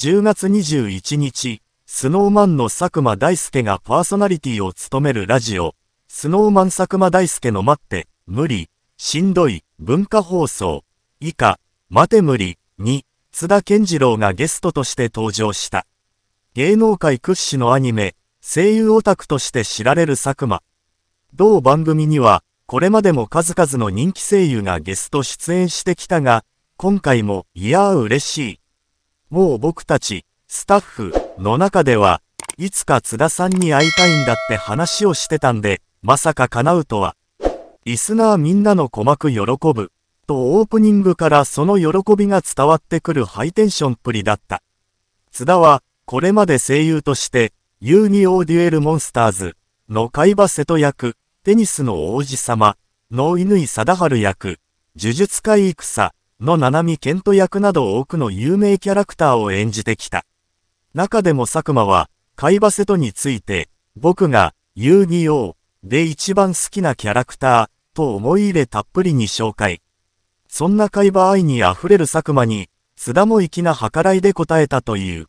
10月21日、スノーマンの佐久間大介がパーソナリティを務めるラジオ、スノーマン佐久間大介の待って、無理、しんどい、文化放送、以下、待て無理、に、津田健次郎がゲストとして登場した。芸能界屈指のアニメ、声優オタクとして知られる佐久間。同番組には、これまでも数々の人気声優がゲスト出演してきたが、今回も、いやー嬉しい。もう僕たち、スタッフの中では、いつか津田さんに会いたいんだって話をしてたんで、まさか叶うとは。リスナーみんなの鼓膜喜ぶ。とオープニングからその喜びが伝わってくるハイテンションっぷりだった。津田は、これまで声優として、ユーニオーデュエルモンスターズの海馬瀬戸役、テニスの王子様、の井貞治役、呪術界戦、の七海健人役など多くの有名キャラクターを演じてきた。中でも佐久間は、海馬瀬戸について、僕が、遊戯王で一番好きなキャラクターと思い入れたっぷりに紹介。そんな海馬愛に溢れる佐久間に、津田も粋な計らいで答えたという。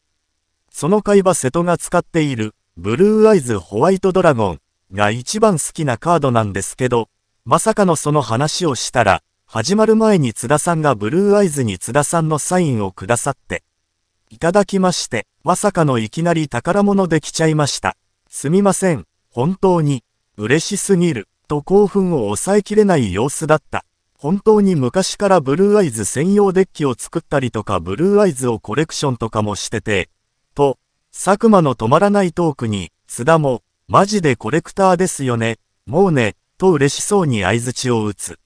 その海馬瀬戸が使っている、ブルーアイズホワイトドラゴンが一番好きなカードなんですけど、まさかのその話をしたら、始まる前に津田さんがブルーアイズに津田さんのサインをくださって、いただきまして、まさかのいきなり宝物できちゃいました。すみません、本当に、嬉しすぎる、と興奮を抑えきれない様子だった。本当に昔からブルーアイズ専用デッキを作ったりとかブルーアイズをコレクションとかもしてて、と、佐久間の止まらないトークに、津田も、マジでコレクターですよね、もうね、と嬉しそうに相槌を打つ。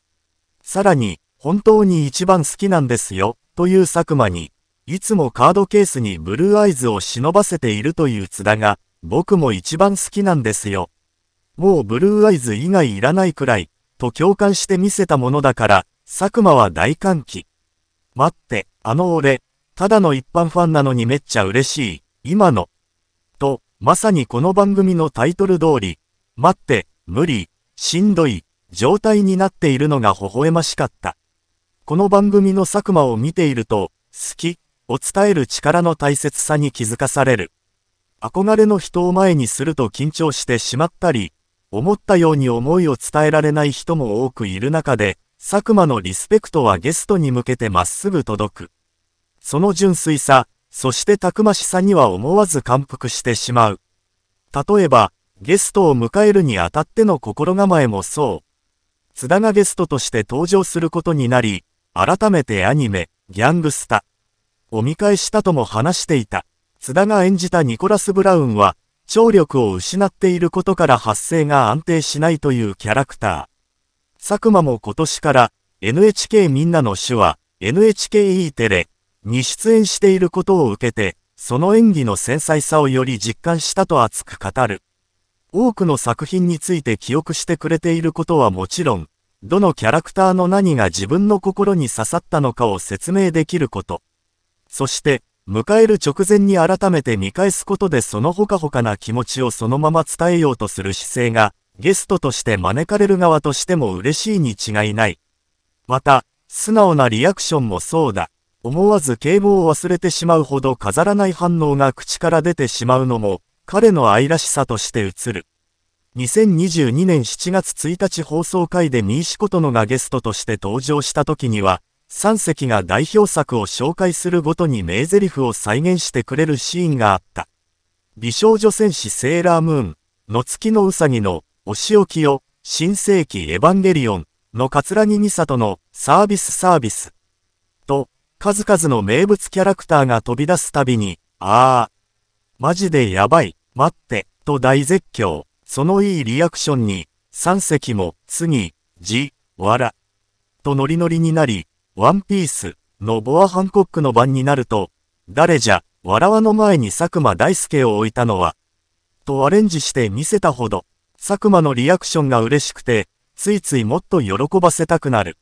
さらに、本当に一番好きなんですよ、という佐久間に、いつもカードケースにブルーアイズを忍ばせているという津田が、僕も一番好きなんですよ。もうブルーアイズ以外いらないくらい、と共感して見せたものだから、佐久間は大歓喜。待って、あの俺、ただの一般ファンなのにめっちゃ嬉しい、今の。と、まさにこの番組のタイトル通り、待って、無理、しんどい、状態になっているのが微笑ましかった。この番組の佐久間を見ていると、好きを伝える力の大切さに気づかされる。憧れの人を前にすると緊張してしまったり、思ったように思いを伝えられない人も多くいる中で、佐久間のリスペクトはゲストに向けてまっすぐ届く。その純粋さ、そしてたくましさには思わず感服してしまう。例えば、ゲストを迎えるにあたっての心構えもそう。津田がゲストとして登場することになり、改めてアニメ、ギャングスタ、お見返したとも話していた。津田が演じたニコラス・ブラウンは、聴力を失っていることから発声が安定しないというキャラクター。佐久間も今年から、NHK みんなの手話、NHKE テレ、に出演していることを受けて、その演技の繊細さをより実感したと熱く語る。多くの作品について記憶してくれていることはもちろん、どのキャラクターの何が自分の心に刺さったのかを説明できること。そして、迎える直前に改めて見返すことでそのほかほかな気持ちをそのまま伝えようとする姿勢が、ゲストとして招かれる側としても嬉しいに違いない。また、素直なリアクションもそうだ。思わず警棒を忘れてしまうほど飾らない反応が口から出てしまうのも、彼の愛らしさとして映る。2022年7月1日放送回でミシコトノがゲストとして登場した時には、三席が代表作を紹介するごとに名台詞を再現してくれるシーンがあった。美少女戦士セーラームーン、の月のうさぎの、お仕置きを、新世紀エヴァンゲリオン、の桂木美里の、サービスサービス。と、数々の名物キャラクターが飛び出すたびに、ああ、マジでやばい。待って、と大絶叫。そのいいリアクションに、三隻も、次、じ、わら。とノリノリになり、ワンピースのボア・ハンコックの番になると、誰じゃ、わらわの前に佐久間大介を置いたのは、とアレンジして見せたほど、佐久間のリアクションが嬉しくて、ついついもっと喜ばせたくなる。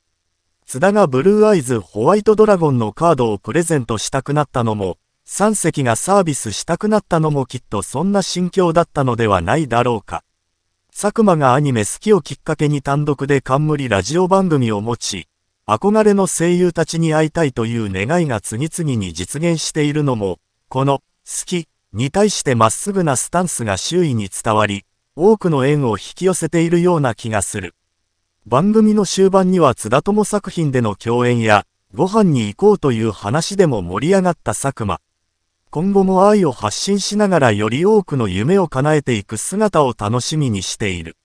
津田がブルーアイズホワイトドラゴンのカードをプレゼントしたくなったのも、3隻がサービスしたくなったのもきっとそんな心境だったのではないだろうか。佐久間がアニメ好きをきっかけに単独で冠ラジオ番組を持ち、憧れの声優たちに会いたいという願いが次々に実現しているのも、この、好き、に対してまっすぐなスタンスが周囲に伝わり、多くの縁を引き寄せているような気がする。番組の終盤には津田友作品での共演や、ご飯に行こうという話でも盛り上がった佐久間。今後も愛を発信しながらより多くの夢を叶えていく姿を楽しみにしている。